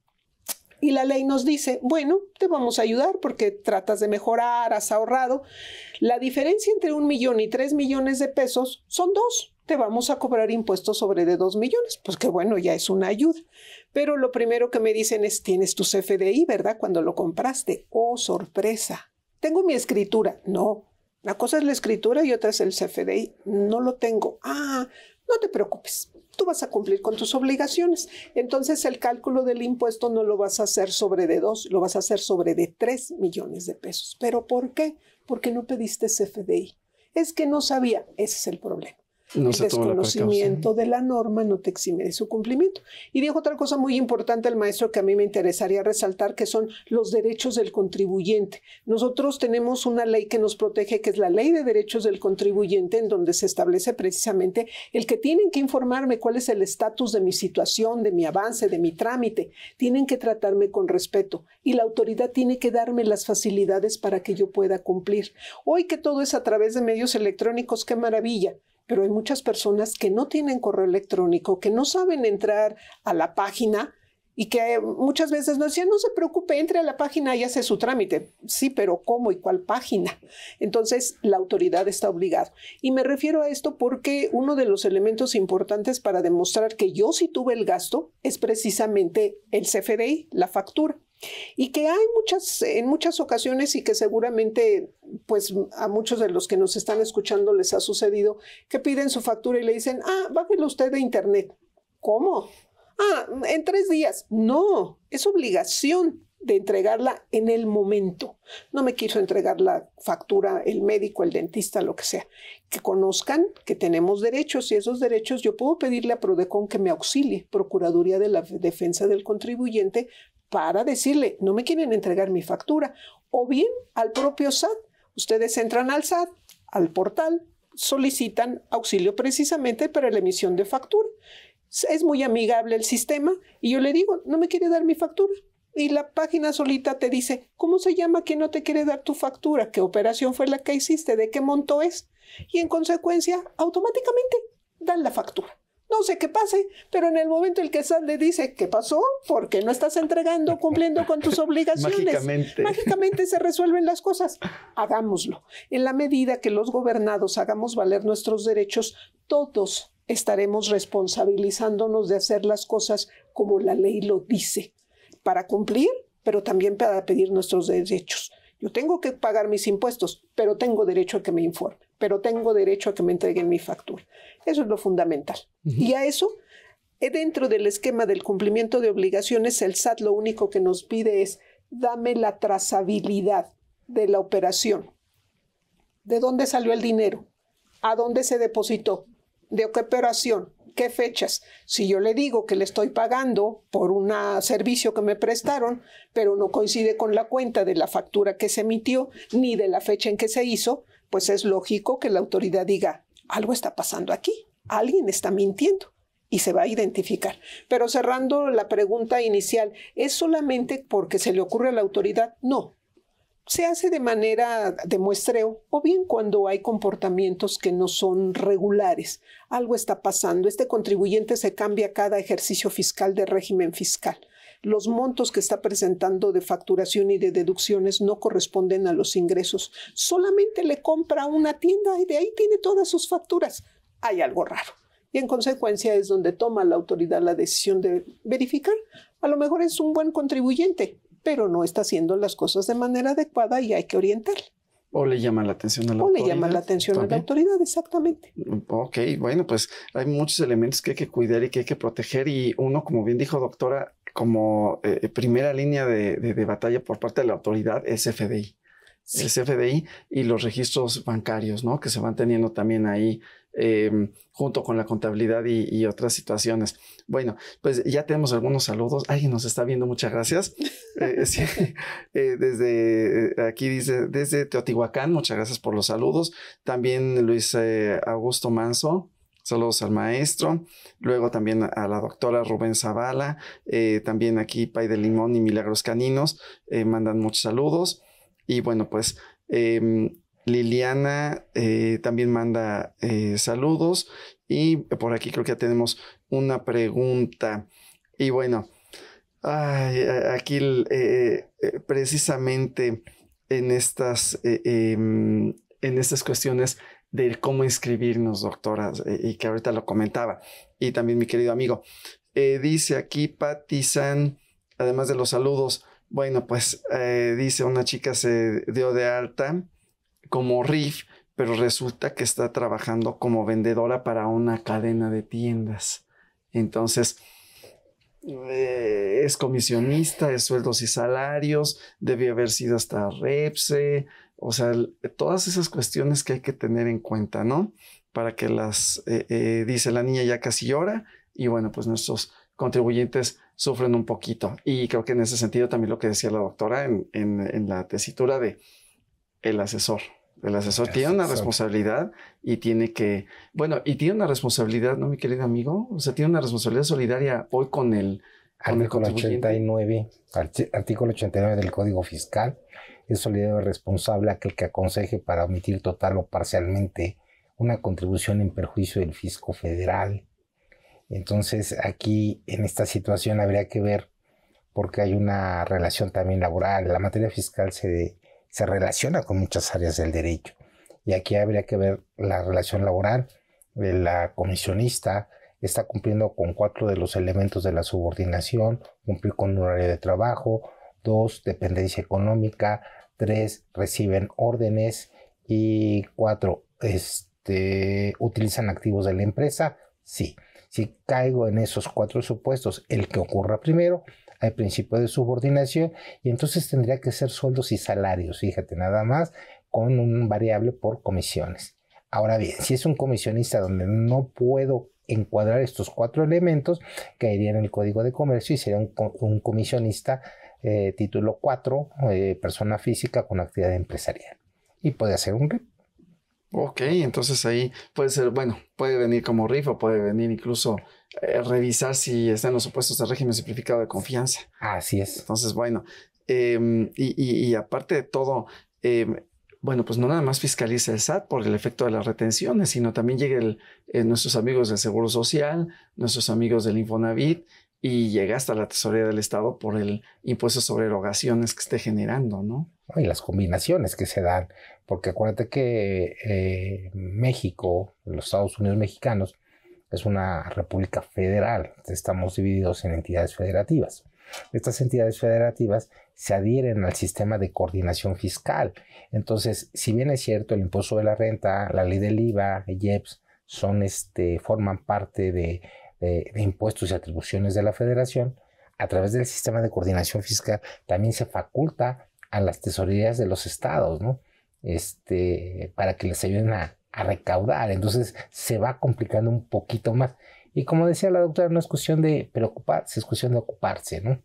Speaker 3: Y la ley nos dice, bueno, te vamos a ayudar porque tratas de mejorar, has ahorrado. La diferencia entre un millón y tres millones de pesos son dos. Te vamos a cobrar impuestos sobre de dos millones. Pues que bueno, ya es una ayuda. Pero lo primero que me dicen es, tienes tu CFDI, ¿verdad? Cuando lo compraste. Oh, sorpresa. Tengo mi escritura. No. la cosa es la escritura y otra es el CFDI. No lo tengo. Ah, no te preocupes tú vas a cumplir con tus obligaciones. Entonces el cálculo del impuesto no lo vas a hacer sobre de dos, lo vas a hacer sobre de tres millones de pesos. ¿Pero por qué? Porque no pediste CFDI. Es que no sabía, ese es el problema el desconocimiento de la norma no te exime de su cumplimiento. Y dijo otra cosa muy importante al maestro que a mí me interesaría resaltar, que son los derechos del contribuyente. Nosotros tenemos una ley que nos protege, que es la ley de derechos del contribuyente, en donde se establece precisamente el que tienen que informarme cuál es el estatus de mi situación, de mi avance, de mi trámite. Tienen que tratarme con respeto y la autoridad tiene que darme las facilidades para que yo pueda cumplir. Hoy que todo es a través de medios electrónicos, qué maravilla pero hay muchas personas que no tienen correo electrónico, que no saben entrar a la página y que muchas veces nos decían, no se preocupe, entre a la página y hace su trámite. Sí, pero ¿cómo y cuál página? Entonces, la autoridad está obligada. Y me refiero a esto porque uno de los elementos importantes para demostrar que yo sí tuve el gasto es precisamente el CFDI, la factura y que hay muchas, en muchas ocasiones y que seguramente pues a muchos de los que nos están escuchando les ha sucedido, que piden su factura y le dicen, ah, bájelo usted de internet. ¿Cómo? Ah, en tres días. No, es obligación de entregarla en el momento. No me quiso entregar la factura el médico, el dentista, lo que sea. Que conozcan que tenemos derechos y esos derechos yo puedo pedirle a Prodecon que me auxilie, Procuraduría de la Defensa del Contribuyente, para decirle, no me quieren entregar mi factura, o bien al propio SAT. Ustedes entran al SAT, al portal, solicitan auxilio precisamente para la emisión de factura. Es muy amigable el sistema y yo le digo, no me quiere dar mi factura. Y la página solita te dice, ¿cómo se llama que no te quiere dar tu factura? ¿Qué operación fue la que hiciste? ¿De qué monto es? Y en consecuencia, automáticamente dan la factura no sé qué pase, pero en el momento en que sale, dice, ¿qué pasó? Porque no estás entregando, cumpliendo con tus obligaciones. Mágicamente. Mágicamente se resuelven las cosas. Hagámoslo. En la medida que los gobernados hagamos valer nuestros derechos, todos estaremos responsabilizándonos de hacer las cosas como la ley lo dice, para cumplir, pero también para pedir nuestros derechos. Yo tengo que pagar mis impuestos, pero tengo derecho a que me informen pero tengo derecho a que me entreguen mi factura. Eso es lo fundamental. Y a eso, eh, dentro del esquema del cumplimiento de obligaciones, el SAT lo único que nos pide es dame la trazabilidad de la operación. ¿De dónde salió el dinero? ¿A dónde se depositó? ¿De qué operación? ¿Qué fechas? Si yo le digo que le estoy pagando por un servicio que me prestaron, pero no coincide con la cuenta de la factura que se emitió ni de la fecha en que se hizo, pues es lógico que la autoridad diga, algo está pasando aquí, alguien está mintiendo y se va a identificar. Pero cerrando la pregunta inicial, ¿es solamente porque se le ocurre a la autoridad? No. Se hace de manera de muestreo o bien cuando hay comportamientos que no son regulares. Algo está pasando. Este contribuyente se cambia cada ejercicio fiscal de régimen fiscal. Los montos que está presentando de facturación y de deducciones no corresponden a los ingresos. Solamente le compra una tienda y de ahí tiene todas sus facturas. Hay algo raro. Y en consecuencia es donde toma la autoridad la decisión de verificar. A lo mejor es un buen contribuyente, pero no está haciendo las cosas de manera adecuada y hay que orientarle.
Speaker 1: O le llama la atención a la autoridad. O le llama la atención a la
Speaker 3: autoridad, exactamente.
Speaker 1: Ok, bueno, pues hay muchos elementos que hay que cuidar y que hay que proteger y uno, como bien dijo doctora, como eh, eh, primera línea de, batalla por parte de la autoridad es FDI. Es FDI y los registros bancarios, ¿no? Que se van teniendo también ahí em, junto con la contabilidad y, otras situaciones. Bueno, pues ya tenemos algunos saludos. Alguien nos está viendo, muchas gracias. Eh, desde aquí dice, desde Teotihuacán, muchas gracias por los saludos. También Luis Augusto Manso, Saludos al maestro. Luego también a la doctora Rubén Zavala. Eh, también aquí Pay de Limón y Milagros Caninos eh, mandan muchos saludos. Y bueno, pues em, Liliana eh, también manda saludos. Y por aquí creo que ya tenemos una pregunta. Y bueno, aquí precisamente en estas, em, en estas cuestiones de cómo inscribirnos, doctoras, y que ahorita lo comentaba, y también mi querido amigo. Eh, dice aquí Patizan, San, además de los saludos, bueno, pues eh, dice una chica se dio de alta como RIF, pero resulta que está trabajando como vendedora para una cadena de tiendas. Entonces, eh, es comisionista de sueldos y salarios, debió haber sido hasta REPSE, o sea, todas esas cuestiones que hay que tener en cuenta, ¿no? Para que las, eh, eh, dice la niña ya casi llora y bueno, pues nuestros contribuyentes sufren un poquito. Y creo que en ese sentido también lo que decía la doctora en, en la tesitura de el asesor, el asesor tiene una responsabilidad y tiene que, bueno, y tiene una responsabilidad, ¿no, mi querido amigo? O sea, tiene una responsabilidad solidaria hoy con el... artículo 89,
Speaker 2: artículo 89 del Código Fiscal, es solidario responsable aquel que aconseje para omitir total o parcialmente una contribución en perjuicio del fisco federal. Entonces, aquí en esta situación habría que ver, porque hay una relación también laboral, la materia fiscal se se relaciona con muchas áreas del derecho. Y aquí habría que ver la relación laboral, la comisionista está cumpliendo con cuatro de los elementos de la subordinación, cumplir con un horario de trabajo, dos, dependencia económica, tres, reciben órdenes y cuatro, este, utilizan activos de la empresa, sí. Si caigo en esos cuatro supuestos, el que ocurra primero, el principio de subordinación y entonces tendría que ser sueldos y salarios, fíjate, nada más con un variable por comisiones. Ahora bien, si es un comisionista donde no puedo encuadrar estos cuatro elementos, caería en el Código de Comercio y sería un, comisionista eh, título 4, eh, persona física con actividad empresarial. Y puede hacer un
Speaker 1: Ok, entonces ahí puede ser, bueno, puede venir como o puede venir incluso eh, revisar si están los supuestos de régimen simplificado de confianza. Así es. Entonces, bueno, em, y, y, aparte de todo, em, bueno, pues no nada más fiscaliza el SAT por el efecto de las retenciones, sino también llega el, eh, nuestros amigos del Seguro Social, nuestros amigos del Infonavit y llega hasta la tesorería del Estado por el impuesto sobre erogaciones que esté generando, ¿no?
Speaker 2: Y las combinaciones que se dan, porque acuérdate que eh, México, los Estados Unidos mexicanos, es una república federal, estamos divididos en entidades federativas. Estas entidades federativas se adhieren al sistema de coordinación fiscal. Entonces, si bien es cierto, el impuesto de la renta, la ley del IVA, IEPS, son este, forman parte de eh, de, impuestos y atribuciones de la federación, a través del sistema de coordinación fiscal, también se faculta a las tesorerías de los estados, ¿no? Este, para que les ayuden a, recaudar. Entonces se va complicando un poquito más. Y como decía la doctora, no es cuestión de preocuparse, es cuestión de ocuparse, ¿no?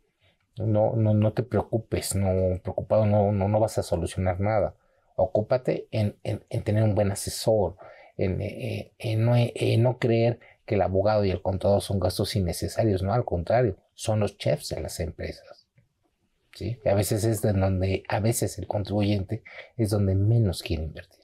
Speaker 2: No, no, te preocupes, no preocupado no, no, no vas a solucionar nada. Ocúpate en, tener un buen asesor, en, eh, eh, en, no, en no creer que el abogado y el contador son gastos innecesarios, no, al contrario, son los chefs de las empresas. ¿sí? a veces es donde, a veces el contribuyente es donde menos quiere invertir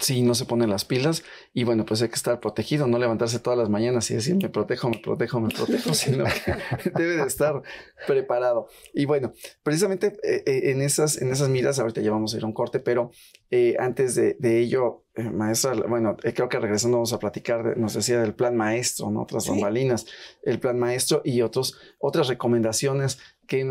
Speaker 1: si no se pone las pilas y bueno, pues hay que estar protegido, no levantarse todas las mañanas y decir me protejo, me protejo, me protejo, sino que debe de estar preparado. Y bueno, precisamente eh, eh, en, esas, en esas miras, ahorita ya vamos a ir a un corte, pero eh, antes de, ello, maestro, maestra, bueno, creo que regresando vamos a platicar, nos decía del plan maestro, ¿no? Otras sí. el plan maestro y otros, otras recomendaciones que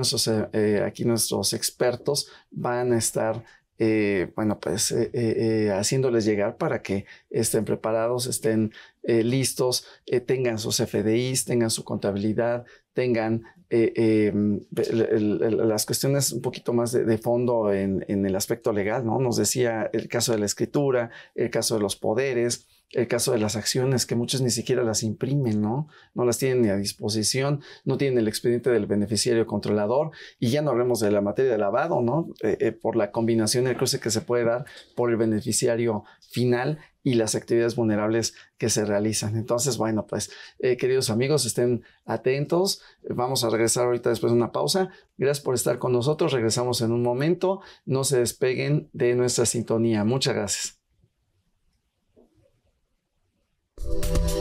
Speaker 1: aquí nuestros expertos van a estar eh, bueno, pues eh, eh, haciéndoles llegar para que estén preparados, estén listos, tengan sus FDIs, tengan su contabilidad, tengan mm, las cuestiones un poquito más de, fondo en, el aspecto legal, ¿no? Nos decía el caso de la escritura, el caso de los poderes, el caso de las acciones, que muchos ni siquiera las imprimen, ¿no? No las tienen a disposición, no tienen el expediente del beneficiario controlador y ya no hablemos de la materia de lavado, ¿no? Eh, eh, por la combinación, el cruce que se puede dar por el beneficiario final y las actividades vulnerables que se realizan. Entonces, bueno, pues, eh, queridos amigos, estén atentos. Vamos a regresar ahorita después de una pausa. Gracias por estar con nosotros. Regresamos en un momento. No se despeguen de nuestra sintonía. Muchas gracias. Thank you.